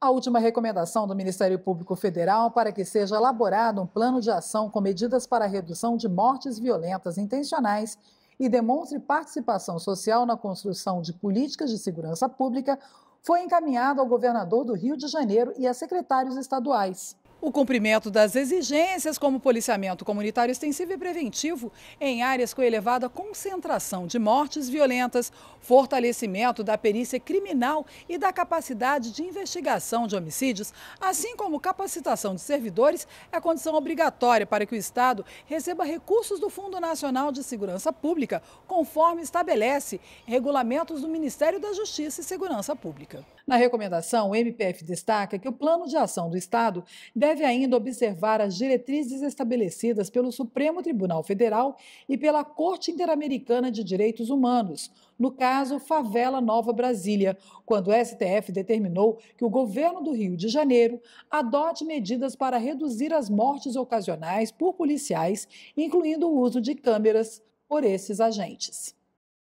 a última recomendação do Ministério Público Federal para que seja elaborado um plano de ação com medidas para a redução de mortes violentas intencionais e demonstre participação social na construção de políticas de segurança pública foi encaminhado ao governador do Rio de Janeiro e a secretários estaduais. O cumprimento das exigências como policiamento comunitário extensivo e preventivo em áreas com elevada concentração de mortes violentas, fortalecimento da perícia criminal e da capacidade de investigação de homicídios, assim como capacitação de servidores, é condição obrigatória para que o Estado receba recursos do Fundo Nacional de Segurança Pública, conforme estabelece regulamentos do Ministério da Justiça e Segurança Pública. Na recomendação, o MPF destaca que o plano de ação do Estado deve deve ainda observar as diretrizes estabelecidas pelo Supremo Tribunal Federal e pela Corte Interamericana de Direitos Humanos, no caso Favela Nova Brasília, quando o STF determinou que o governo do Rio de Janeiro adote medidas para reduzir as mortes ocasionais por policiais, incluindo o uso de câmeras por esses agentes.